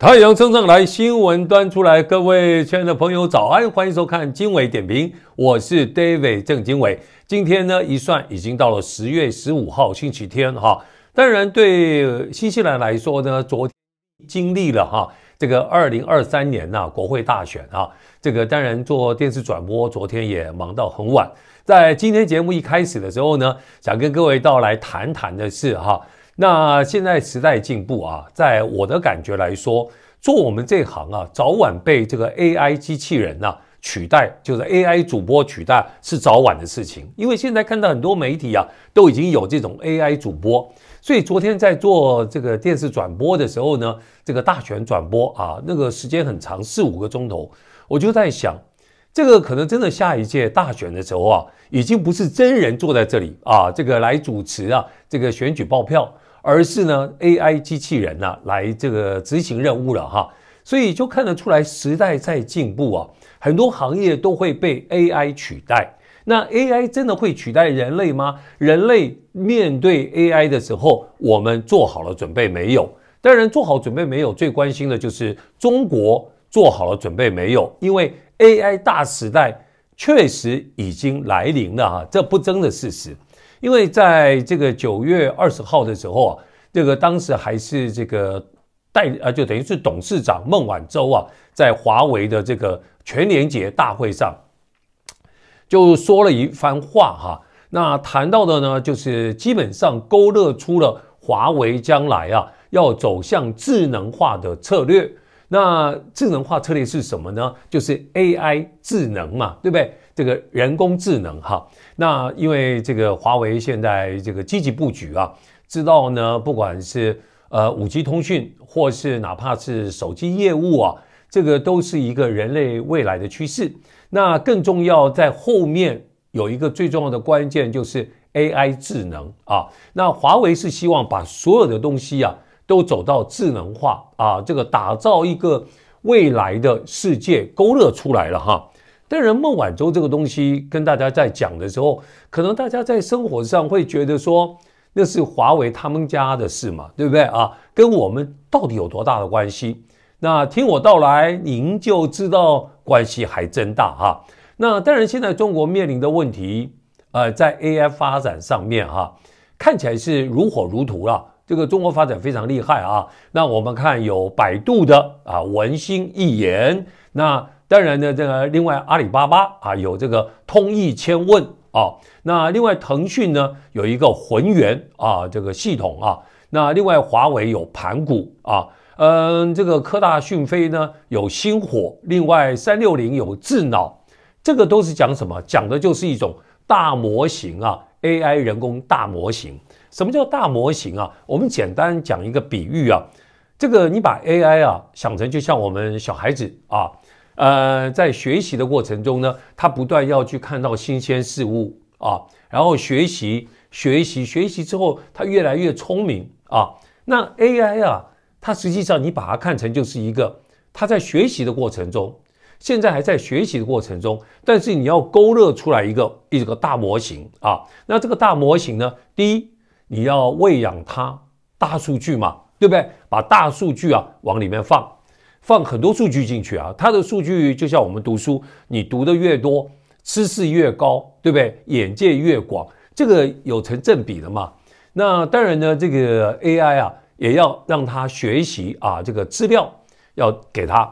太阳升上来，新闻端出来，各位亲爱的朋友，早安，欢迎收看经纬点评，我是 David 郑经纬。今天呢，一算已经到了十月十五号，星期天哈。当然，对新西兰来说呢，昨经历了哈这个二零二三年呐国会大选啊。这个当然做电视转播，昨天也忙到很晚。在今天节目一开始的时候呢，想跟各位到来谈谈的是哈。那现在时代进步啊，在我的感觉来说，做我们这行啊，早晚被这个 A I 机器人啊取代，就是 A I 主播取代是早晚的事情。因为现在看到很多媒体啊，都已经有这种 A I 主播。所以昨天在做这个电视转播的时候呢，这个大选转播啊，那个时间很长，四五个钟头，我就在想，这个可能真的下一届大选的时候啊，已经不是真人坐在这里啊，这个来主持啊，这个选举报票。而是呢，AI 机器人呐来这个执行任务了哈，所以就看得出来时代在进步啊，很多行业都会被 AI 取代。那 AI 真的会取代人类吗？人类面对 AI 的时候，我们做好了准备没有？当然，做好准备没有，最关心的就是中国做好了准备没有？因为 AI 大时代确实已经来临了哈，这不争的事实。因为在这个九月二十号的时候啊，这个当时还是这个代啊，就等于是董事长孟晚舟啊，在华为的这个全联节大会上，就说了一番话哈。那谈到的呢，就是基本上勾勒出了华为将来啊要走向智能化的策略。那智能化策略是什么呢？就是 AI 智能嘛，对不对？这个人工智能哈，那因为这个华为现在这个积极布局啊，知道呢，不管是呃五 G 通讯，或是哪怕是手机业务啊，这个都是一个人类未来的趋势。那更重要在后面有一个最重要的关键就是 AI 智能啊，那华为是希望把所有的东西啊都走到智能化啊，这个打造一个未来的世界勾勒出来了哈。当然，孟晚舟这个东西跟大家在讲的时候，可能大家在生活上会觉得说那是华为他们家的事嘛，对不对啊？跟我们到底有多大的关系？那听我道来，您就知道关系还真大哈。那当然，现在中国面临的问题，呃，在 AI 发展上面哈，看起来是如火如荼了。这个中国发展非常厉害啊。那我们看有百度的啊，文心一言那。当然呢，这个另外阿里巴巴啊有这个通义千问啊，那另外腾讯呢有一个浑源啊这个系统啊，那另外华为有盘古啊，嗯，这个科大讯飞呢有星火，另外三六零有智脑，这个都是讲什么？讲的就是一种大模型啊，AI 人工大模型。什么叫大模型啊？我们简单讲一个比喻啊，这个你把 AI 啊想成就像我们小孩子啊。呃，在学习的过程中呢，他不断要去看到新鲜事物啊，然后学习学习学习之后，他越来越聪明啊。那 AI 啊，它实际上你把它看成就是一个，它在学习的过程中，现在还在学习的过程中，但是你要勾勒出来一个一个大模型啊。那这个大模型呢，第一，你要喂养它，大数据嘛，对不对？把大数据啊往里面放。放很多数据进去啊，它的数据就像我们读书，你读的越多，知识越高，对不对？眼界越广，这个有成正比的嘛。那当然呢，这个 AI 啊，也要让它学习啊，这个资料要给它。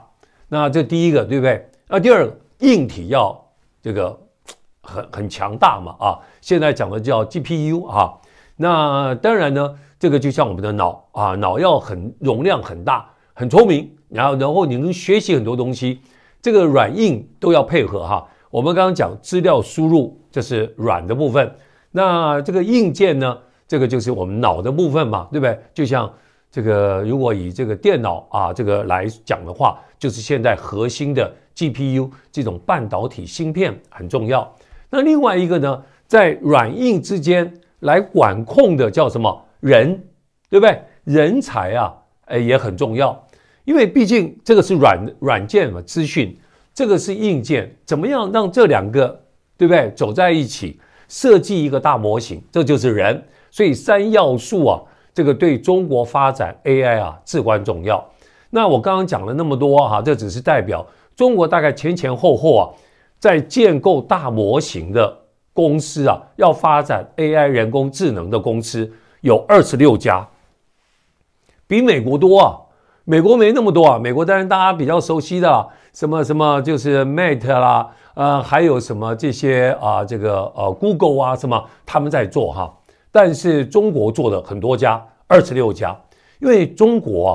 那这第一个，对不对？那第二个，硬体要这个很很强大嘛啊。现在讲的叫 GPU 啊。那当然呢，这个就像我们的脑啊，脑要很容量很大。很聪明，然后然后你能学习很多东西，这个软硬都要配合哈。我们刚刚讲资料输入，这是软的部分，那这个硬件呢？这个就是我们脑的部分嘛，对不对？就像这个，如果以这个电脑啊这个来讲的话，就是现在核心的 GPU 这种半导体芯片很重要。那另外一个呢，在软硬之间来管控的叫什么人，对不对？人才啊，哎也很重要。因为毕竟这个是软软件嘛，资讯，这个是硬件，怎么样让这两个对不对走在一起，设计一个大模型，这就是人。所以三要素啊，这个对中国发展 AI 啊至关重要。那我刚刚讲了那么多哈，这只是代表中国大概前前后后啊，在建构大模型的公司啊，要发展 AI 人工智能的公司有二十六家，比美国多啊。美国没那么多啊，美国当然大家比较熟悉的什么什么就是 Mate 啦，呃，还有什么这些啊，这个呃，Google 啊，什么他们在做哈，但是中国做的很多家，二十六家，因为中国啊，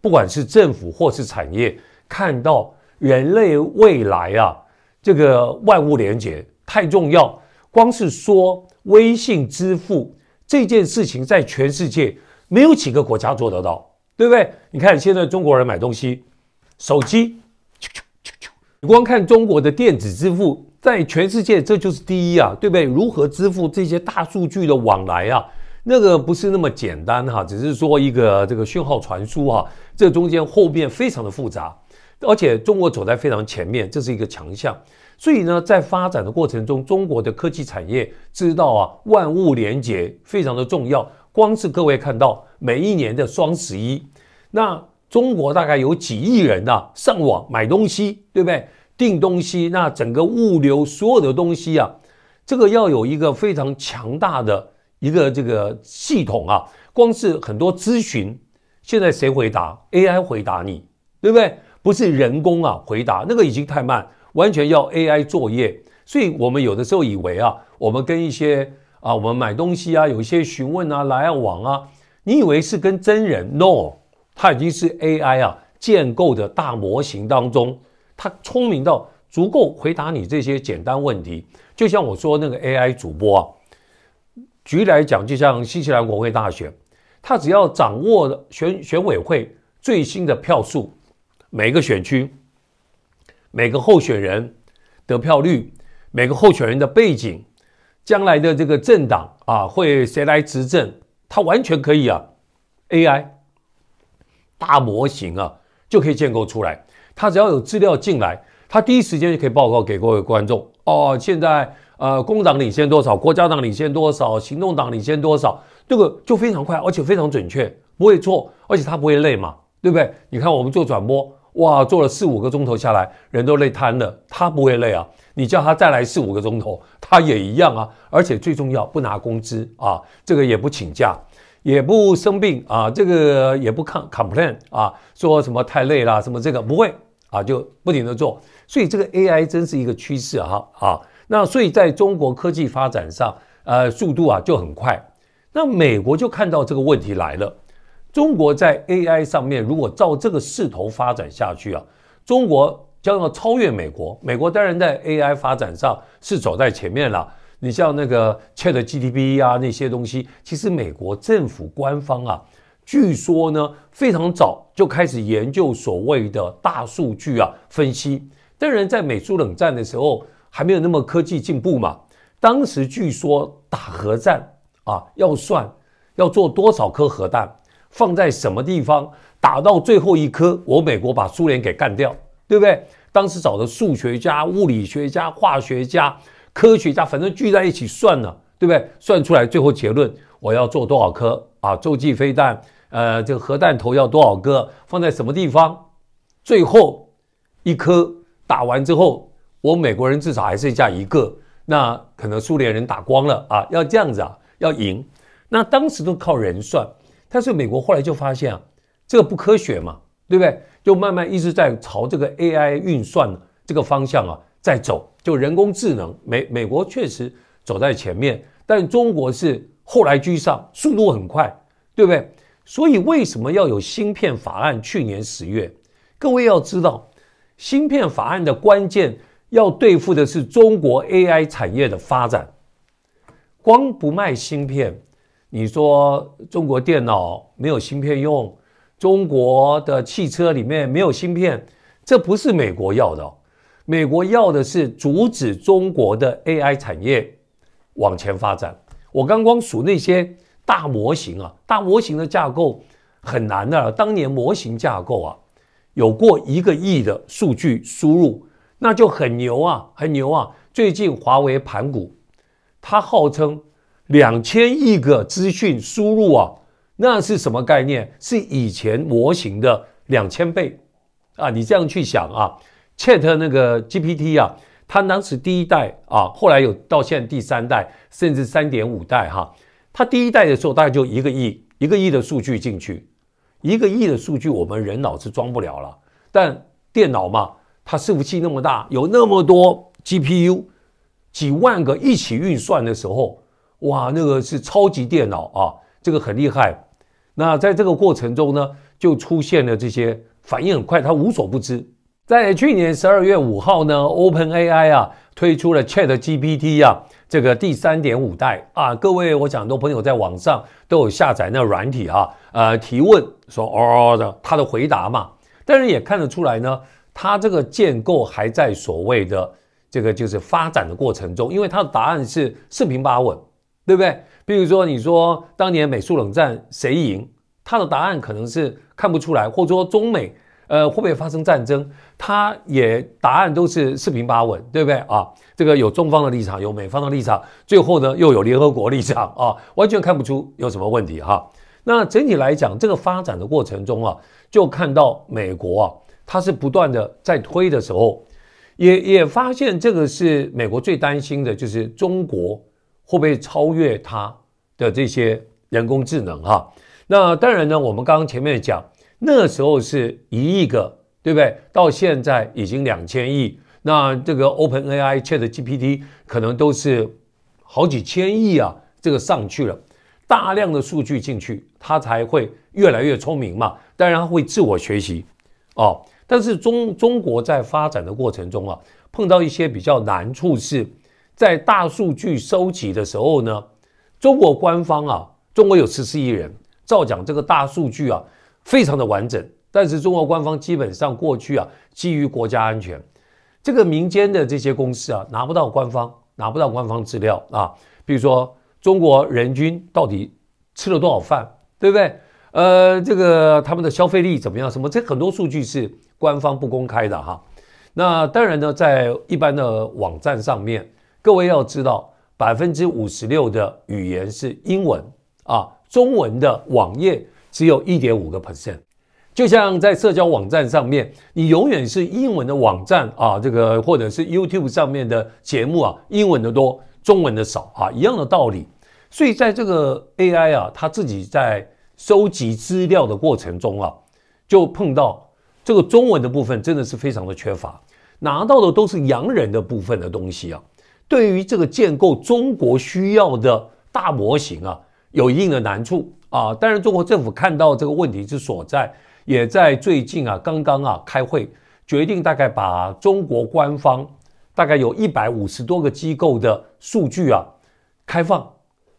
不管是政府或是产业，看到人类未来啊，这个万物连接太重要，光是说微信支付这件事情，在全世界没有几个国家做得到。对不对？你看现在中国人买东西，手机，你光看中国的电子支付，在全世界这就是第一啊，对不对？如何支付这些大数据的往来啊？那个不是那么简单哈，只是说一个这个讯号传输哈，这中间后面非常的复杂，而且中国走在非常前面，这是一个强项。所以呢，在发展的过程中，中国的科技产业知道啊，万物连接非常的重要。光是各位看到每一年的双十一，那中国大概有几亿人呐上网买东西，对不对？订东西，那整个物流所有的东西啊，这个要有一个非常强大的一个这个系统啊。光是很多咨询，现在谁回答？AI 回答你，对不对？不是人工啊回答，那个已经太慢，完全要 AI 作业。所以我们有的时候以为啊，我们跟一些。啊，我们买东西啊，有一些询问啊，来啊往啊，你以为是跟真人？No，它已经是 AI 啊建构的大模型当中，它聪明到足够回答你这些简单问题。就像我说那个 AI 主播啊，举例来讲，就像新西兰国会大选，他只要掌握选选委会最新的票数，每个选区，每个候选人得票率，每个候选人的背景。将来的这个政党啊，会谁来执政？它完全可以啊，AI 大模型啊，就可以建构出来。它只要有资料进来，它第一时间就可以报告给各位观众哦。现在呃，工党领先多少，国家党领先多少，行动党领先多少，这个就非常快，而且非常准确，不会错，而且它不会累嘛，对不对？你看我们做转播。哇，做了四五个钟头下来，人都累瘫了。他不会累啊，你叫他再来四五个钟头，他也一样啊。而且最重要，不拿工资啊，这个也不请假，也不生病啊，这个也不看 c o m p l a i n 啊，说什么太累了，什么这个不会啊，就不停的做。所以这个 AI 真是一个趋势哈啊。那所以在中国科技发展上，呃，速度啊就很快。那美国就看到这个问题来了。中国在 AI 上面，如果照这个势头发展下去啊，中国将要超越美国。美国当然在 AI 发展上是走在前面了。你像那个 ChatGPT 啊那些东西，其实美国政府官方啊，据说呢非常早就开始研究所谓的大数据啊分析。当然，在美苏冷战的时候还没有那么科技进步嘛。当时据说打核战啊，要算要做多少颗核弹。放在什么地方打到最后一颗？我美国把苏联给干掉，对不对？当时找的数学家、物理学家、化学家、科学家，反正聚在一起算了，对不对？算出来最后结论，我要做多少颗啊？洲际飞弹，呃，这个核弹头要多少个？放在什么地方？最后一颗打完之后，我美国人至少还剩下一个，那可能苏联人打光了啊？要这样子啊？要赢？那当时都靠人算。但是美国后来就发现，啊，这个不科学嘛，对不对？就慢慢一直在朝这个 AI 运算这个方向啊在走，就人工智能。美美国确实走在前面，但中国是后来居上，速度很快，对不对？所以为什么要有芯片法案？去年十月，各位要知道，芯片法案的关键要对付的是中国 AI 产业的发展，光不卖芯片。你说中国电脑没有芯片用，中国的汽车里面没有芯片，这不是美国要的。美国要的是阻止中国的 AI 产业往前发展。我刚刚数那些大模型啊，大模型的架构很难的。当年模型架构啊，有过一个亿的数据输入，那就很牛啊，很牛啊。最近华为盘古，它号称。两千亿个资讯输入啊，那是什么概念？是以前模型的两千倍啊！你这样去想啊，Chat 那个 GPT 啊，它当时第一代啊，后来有到现在第三代，甚至三点五代哈，它第一代的时候大概就一个亿，一个亿的数据进去，一个亿的数据我们人脑是装不了了，但电脑嘛，它伺服器那么大，有那么多 GPU，几万个一起运算的时候。哇，那个是超级电脑啊，这个很厉害。那在这个过程中呢，就出现了这些反应很快，他无所不知。在去年十二月五号呢，Open AI 啊推出了 Chat GPT 呀，这个第三点五代啊，各位我很都朋友在网上都有下载那软体啊，呃，提问说哦的，他的回答嘛，但是也看得出来呢，它这个建构还在所谓的这个就是发展的过程中，因为它的答案是四平八稳。对不对？比如说，你说当年美苏冷战谁赢，他的答案可能是看不出来，或者说中美呃会不会发生战争，他也答案都是四平八稳，对不对啊？这个有中方的立场，有美方的立场，最后呢又有联合国立场啊，完全看不出有什么问题哈。那整体来讲，这个发展的过程中啊，就看到美国啊，它是不断的在推的时候，也也发现这个是美国最担心的，就是中国。会不会超越它的这些人工智能？哈，那当然呢。我们刚刚前面讲，那时候是一亿个，对不对？到现在已经两千亿，那这个 Open AI Chat GPT 可能都是好几千亿啊，这个上去了，大量的数据进去，它才会越来越聪明嘛。当然会自我学习哦。但是中中国在发展的过程中啊，碰到一些比较难处是。在大数据收集的时候呢，中国官方啊，中国有十四亿人，照讲这个大数据啊，非常的完整。但是中国官方基本上过去啊，基于国家安全，这个民间的这些公司啊，拿不到官方，拿不到官方资料啊。比如说中国人均到底吃了多少饭，对不对？呃，这个他们的消费力怎么样？什么？这很多数据是官方不公开的哈。那当然呢，在一般的网站上面。各位要知道，百分之五十六的语言是英文啊，中文的网页只有一点五个 percent。就像在社交网站上面，你永远是英文的网站啊，这个或者是 YouTube 上面的节目啊，英文的多，中文的少啊，一样的道理。所以在这个 AI 啊，他自己在收集资料的过程中啊，就碰到这个中文的部分真的是非常的缺乏，拿到的都是洋人的部分的东西啊。对于这个建构中国需要的大模型啊，有一定的难处啊。当然，中国政府看到这个问题之所在，也在最近啊，刚刚啊开会决定，大概把中国官方大概有一百五十多个机构的数据啊开放，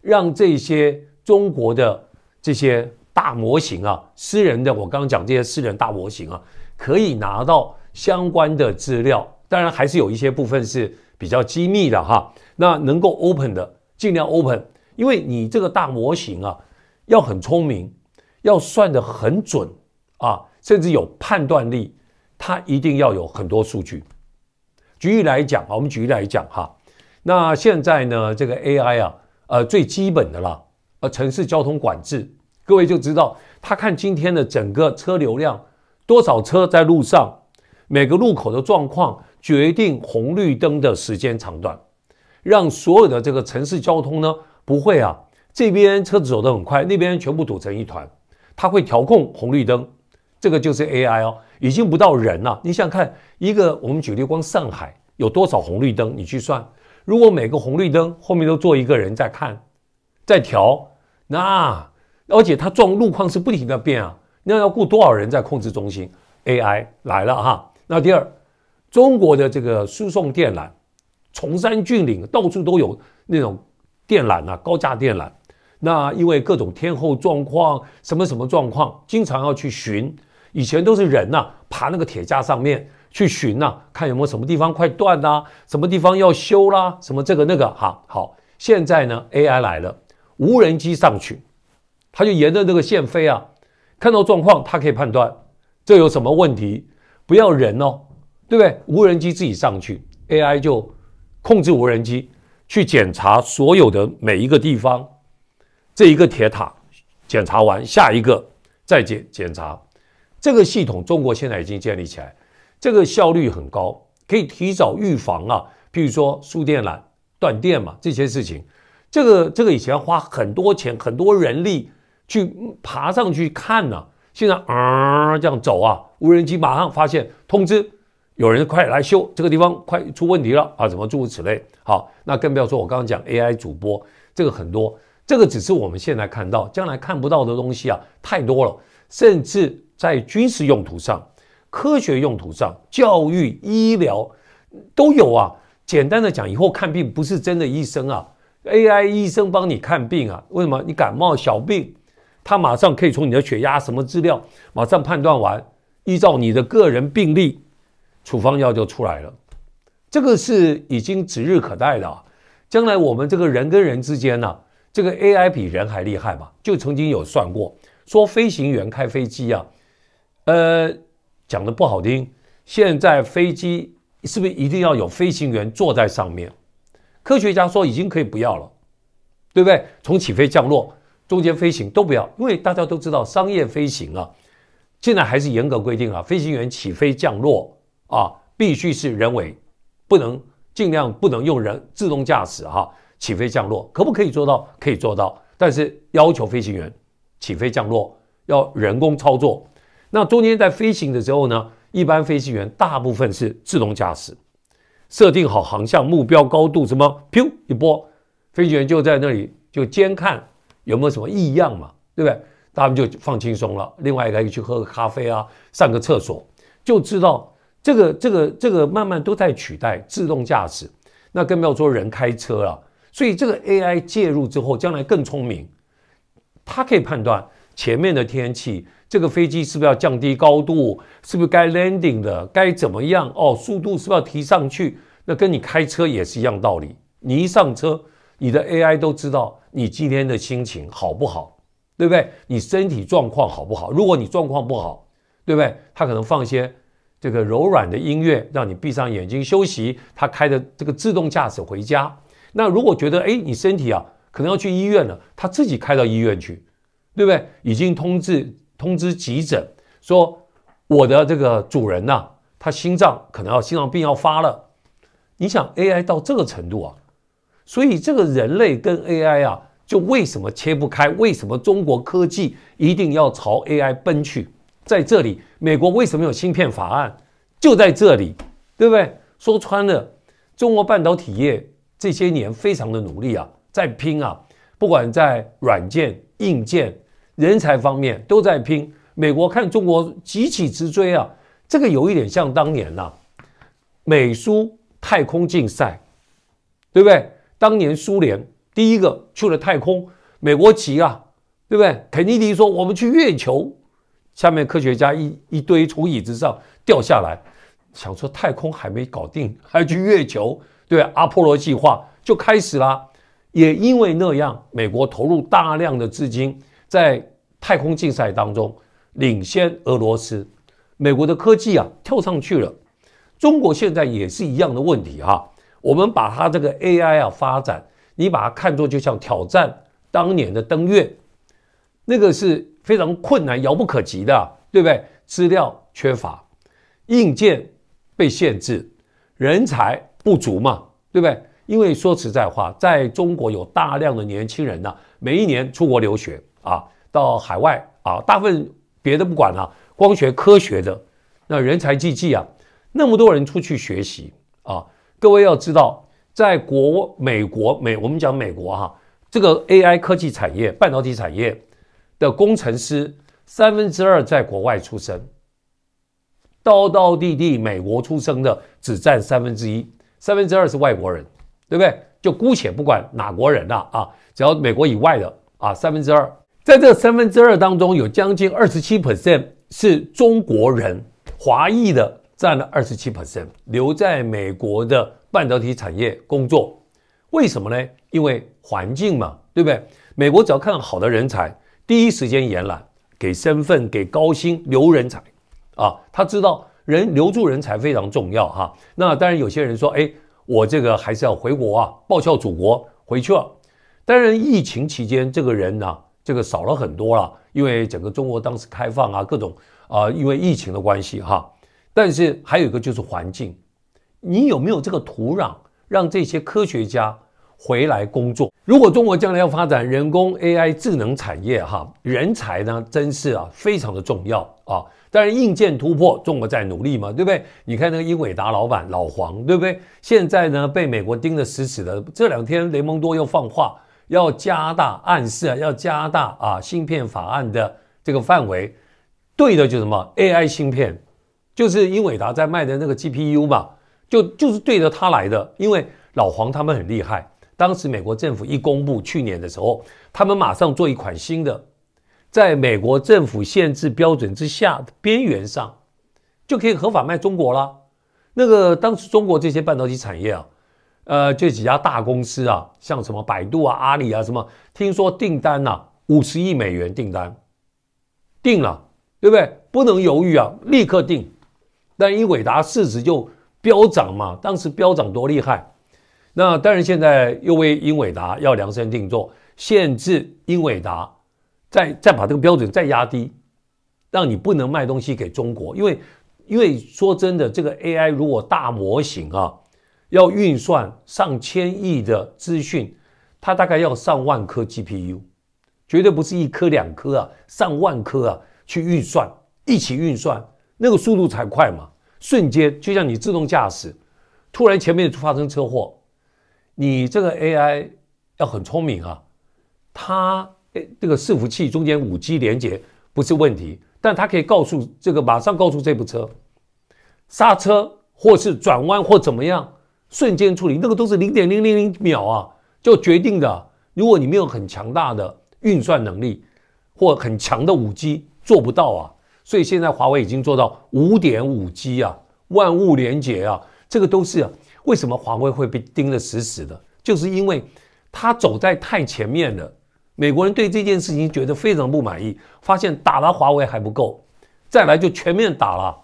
让这些中国的这些大模型啊，私人的，我刚刚讲这些私人大模型啊，可以拿到相关的资料。当然，还是有一些部分是。比较机密的哈，那能够 open 的尽量 open，因为你这个大模型啊，要很聪明，要算得很准啊，甚至有判断力，它一定要有很多数据。举例来讲啊，我们举例来讲哈，那现在呢，这个 AI 啊，呃，最基本的啦，呃，城市交通管制，各位就知道，他看今天的整个车流量，多少车在路上，每个路口的状况。决定红绿灯的时间长短，让所有的这个城市交通呢不会啊，这边车子走得很快，那边全部堵成一团。它会调控红绿灯，这个就是 AI 哦，已经不到人了。你想看一个，我们举例光上海有多少红绿灯，你去算。如果每个红绿灯后面都坐一个人在看，在调，那而且它撞路况是不停的变啊，那要雇多少人在控制中心？AI 来了哈。那第二。中国的这个输送电缆，崇山峻岭，到处都有那种电缆啊，高架电缆。那因为各种天候状况，什么什么状况，经常要去寻。以前都是人呐，爬那个铁架上面去寻呐，看有没有什么地方快断啦，什么地方要修啦，什么这个那个哈。好，现在呢，AI 来了，无人机上去，它就沿着那个线飞啊，看到状况，它可以判断这有什么问题，不要人哦。对不对？无人机自己上去，AI 就控制无人机去检查所有的每一个地方。这一个铁塔检查完，下一个再检检查。这个系统中国现在已经建立起来，这个效率很高，可以提早预防啊。譬如说输电缆断电嘛，这些事情，这个这个以前花很多钱、很多人力去爬上去看呢，现在啊这样走啊，无人机马上发现，通知。有人快来修这个地方，快出问题了啊！怎么诸如此类，好，那更不要说我刚刚讲 AI 主播，这个很多，这个只是我们现在看到，将来看不到的东西啊，太多了。甚至在军事用途上、科学用途上、教育、医疗都有啊。简单的讲，以后看病不是真的医生啊，AI 医生帮你看病啊。为什么？你感冒小病，他马上可以从你的血压什么资料马上判断完，依照你的个人病例处方药就出来了，这个是已经指日可待的啊！将来我们这个人跟人之间呢，这个 AI 比人还厉害嘛？就曾经有算过，说飞行员开飞机啊，呃，讲的不好听，现在飞机是不是一定要有飞行员坐在上面？科学家说已经可以不要了，对不对？从起飞降落中间飞行都不要，因为大家都知道商业飞行啊，现在还是严格规定啊，飞行员起飞降落。啊，必须是人为，不能尽量不能用人自动驾驶哈。起飞降落可不可以做到？可以做到，但是要求飞行员起飞降落要人工操作。那中间在飞行的时候呢，一般飞行员大部分是自动驾驶，设定好航向、目标高度什么，噗一波，飞行员就在那里就监看有没有什么异样嘛，对不对？他们就放轻松了。另外一个去喝个咖啡啊，上个厕所，就知道。这个这个这个慢慢都在取代自动驾驶，那更不要说人开车了。所以这个 AI 介入之后，将来更聪明，它可以判断前面的天气，这个飞机是不是要降低高度，是不是该 landing 的，该怎么样？哦，速度是不是要提上去？那跟你开车也是一样道理。你一上车，你的 AI 都知道你今天的心情好不好，对不对？你身体状况好不好？如果你状况不好，对不对？它可能放一些。这个柔软的音乐让你闭上眼睛休息，它开着这个自动驾驶回家。那如果觉得哎，你身体啊可能要去医院了，它自己开到医院去，对不对？已经通知通知急诊说我的这个主人呐，他心脏可能要心脏病要发了。你想 AI 到这个程度啊，所以这个人类跟 AI 啊，就为什么切不开？为什么中国科技一定要朝 AI 奔去？在这里。美国为什么有芯片法案？就在这里，对不对？说穿了，中国半导体业这些年非常的努力啊，在拼啊，不管在软件、硬件、人才方面都在拼。美国看中国急起直追啊，这个有一点像当年呐，美苏太空竞赛，对不对？当年苏联第一个去了太空，美国急啊，对不对？肯尼迪说：“我们去月球。”下面科学家一一堆从椅子上掉下来，想说太空还没搞定，还要去月球，对阿波罗计划就开始啦，也因为那样，美国投入大量的资金在太空竞赛当中领先俄罗斯，美国的科技啊跳上去了。中国现在也是一样的问题哈，我们把它这个 AI 啊发展，你把它看作就像挑战当年的登月，那个是。非常困难、遥不可及的，对不对？资料缺乏，硬件被限制，人才不足嘛，对不对？因为说实在话，在中国有大量的年轻人呢，每一年出国留学啊，到海外啊，大部分别的不管了，光学科学的那人才济济啊，那么多人出去学习啊。各位要知道，在国、美国、美，我们讲美国哈，这个 AI 科技产业、半导体产业。的工程师三分之二在国外出生，道道滴滴美国出生的只占三分之一，三分之二是外国人，对不对？就姑且不管哪国人了啊，只要美国以外的啊，三分之二，在这三分之二当中，有将近二十七 percent 是中国人，华裔的占了二十七 percent，留在美国的半导体产业工作，为什么呢？因为环境嘛，对不对？美国只要看好的人才。第一时间延揽，给身份，给高薪留人才，啊，他知道人留住人才非常重要哈。那当然有些人说，哎，我这个还是要回国啊，报效祖国，回去了。当然疫情期间这个人呢，这个少了很多了，因为整个中国当时开放啊，各种啊，因为疫情的关系哈。但是还有一个就是环境，你有没有这个土壤让这些科学家？回来工作。如果中国将来要发展人工 AI 智能产业，哈，人才呢，真是啊，非常的重要啊。当然，硬件突破，中国在努力嘛，对不对？你看那个英伟达老板老黄，对不对？现在呢，被美国盯得死死的。这两天，雷蒙多又放话，要加大暗示，啊，要加大啊，芯片法案的这个范围。对的，就是什么 AI 芯片，就是英伟达在卖的那个 GPU 嘛，就就是对着他来的，因为老黄他们很厉害。当时美国政府一公布去年的时候，他们马上做一款新的，在美国政府限制标准之下的边缘上，就可以合法卖中国了。那个当时中国这些半导体产业啊，呃，这几家大公司啊，像什么百度啊、阿里啊，什么听说订单呐，五十亿美元订单定了，对不对？不能犹豫啊，立刻定。但英伟达市值就飙涨嘛，当时飙涨多厉害。那当然，现在又为英伟达要量身定做，限制英伟达，再再把这个标准再压低，让你不能卖东西给中国。因为，因为说真的，这个 AI 如果大模型啊，要运算上千亿的资讯，它大概要上万颗 GPU，绝对不是一颗两颗啊，上万颗啊去运算，一起运算，那个速度才快嘛，瞬间就像你自动驾驶，突然前面发生车祸。你这个 AI 要很聪明啊，它诶这个伺服器中间五 G 连接不是问题，但它可以告诉这个马上告诉这部车刹车或是转弯或怎么样，瞬间处理那个都是零点零零零秒啊，就决定的。如果你没有很强大的运算能力或很强的五 G 做不到啊，所以现在华为已经做到五点五 G 啊，万物连接啊，这个都是。为什么华为会被盯得死死的？就是因为他走在太前面了。美国人对这件事情觉得非常不满意，发现打了华为还不够，再来就全面打了。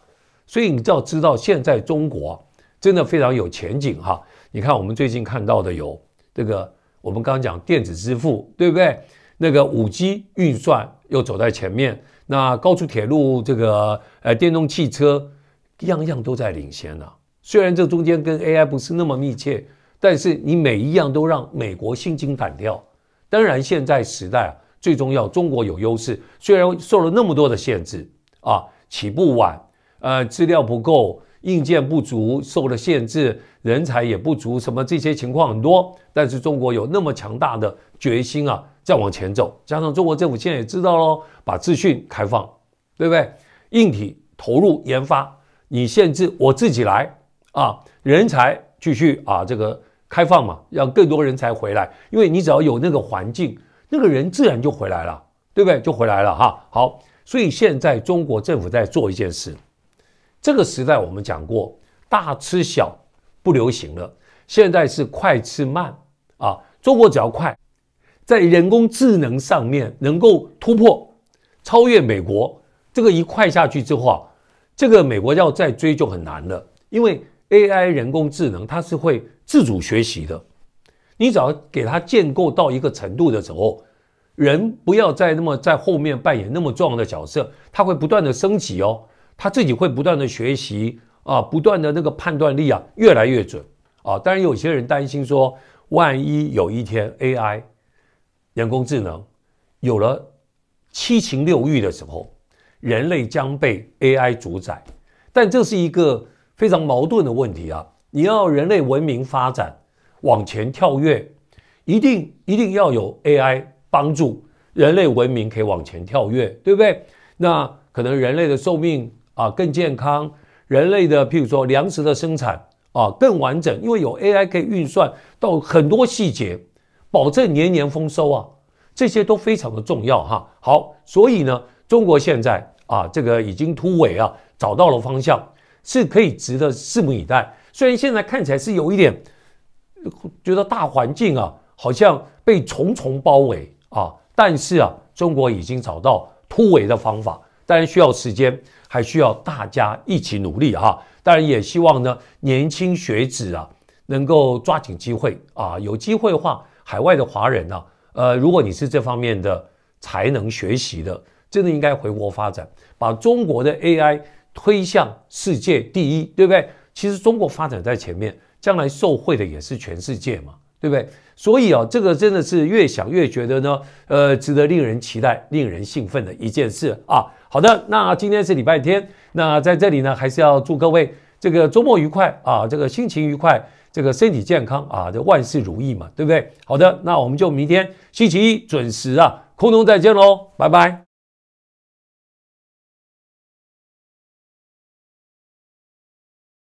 所以你就要知道，现在中国真的非常有前景哈。你看我们最近看到的有这个，我们刚刚讲电子支付，对不对？那个五 G 运算又走在前面，那高速铁路、这个呃电动汽车，样样都在领先呢。虽然这中间跟 AI 不是那么密切，但是你每一样都让美国心惊胆跳。当然，现在时代啊，最重要，中国有优势。虽然受了那么多的限制啊，起步晚，呃，资料不够，硬件不足，受了限制，人才也不足，什么这些情况很多。但是中国有那么强大的决心啊，再往前走。加上中国政府现在也知道喽，把资讯开放，对不对？硬体投入研发，你限制我自己来。啊，人才继续啊，这个开放嘛，让更多人才回来。因为你只要有那个环境，那个人自然就回来了，对不对？就回来了哈。好，所以现在中国政府在做一件事。这个时代我们讲过，大吃小不流行了，现在是快吃慢啊。中国只要快，在人工智能上面能够突破、超越美国，这个一快下去之后啊，这个美国要再追就很难了，因为。AI 人工智能，它是会自主学习的。你只要给它建构到一个程度的时候，人不要再那么在后面扮演那么重要的角色，它会不断的升级哦，它自己会不断的学习啊，不断的那个判断力啊越来越准啊。当然，有些人担心说，万一有一天 AI 人工智能有了七情六欲的时候，人类将被 AI 主宰。但这是一个。非常矛盾的问题啊！你要人类文明发展往前跳跃，一定一定要有 AI 帮助人类文明可以往前跳跃，对不对？那可能人类的寿命啊更健康，人类的譬如说粮食的生产啊更完整，因为有 AI 可以运算到很多细节，保证年年丰收啊，这些都非常的重要哈。好，所以呢，中国现在啊这个已经突围啊，找到了方向。是可以值得拭目以待。虽然现在看起来是有一点觉得大环境啊，好像被重重包围啊，但是啊，中国已经找到突围的方法，当然需要时间，还需要大家一起努力哈。当然也希望呢，年轻学子啊，能够抓紧机会啊，有机会的话，海外的华人呢，呃，如果你是这方面的才能学习的，真的应该回国发展，把中国的 AI。推向世界第一，对不对？其实中国发展在前面，将来受惠的也是全世界嘛，对不对？所以啊，这个真的是越想越觉得呢，呃，值得令人期待、令人兴奋的一件事啊。好的，那今天是礼拜天，那在这里呢，还是要祝各位这个周末愉快啊，这个心情愉快，这个身体健康啊，这万事如意嘛，对不对？好的，那我们就明天星期一准时啊，空中再见喽，拜拜。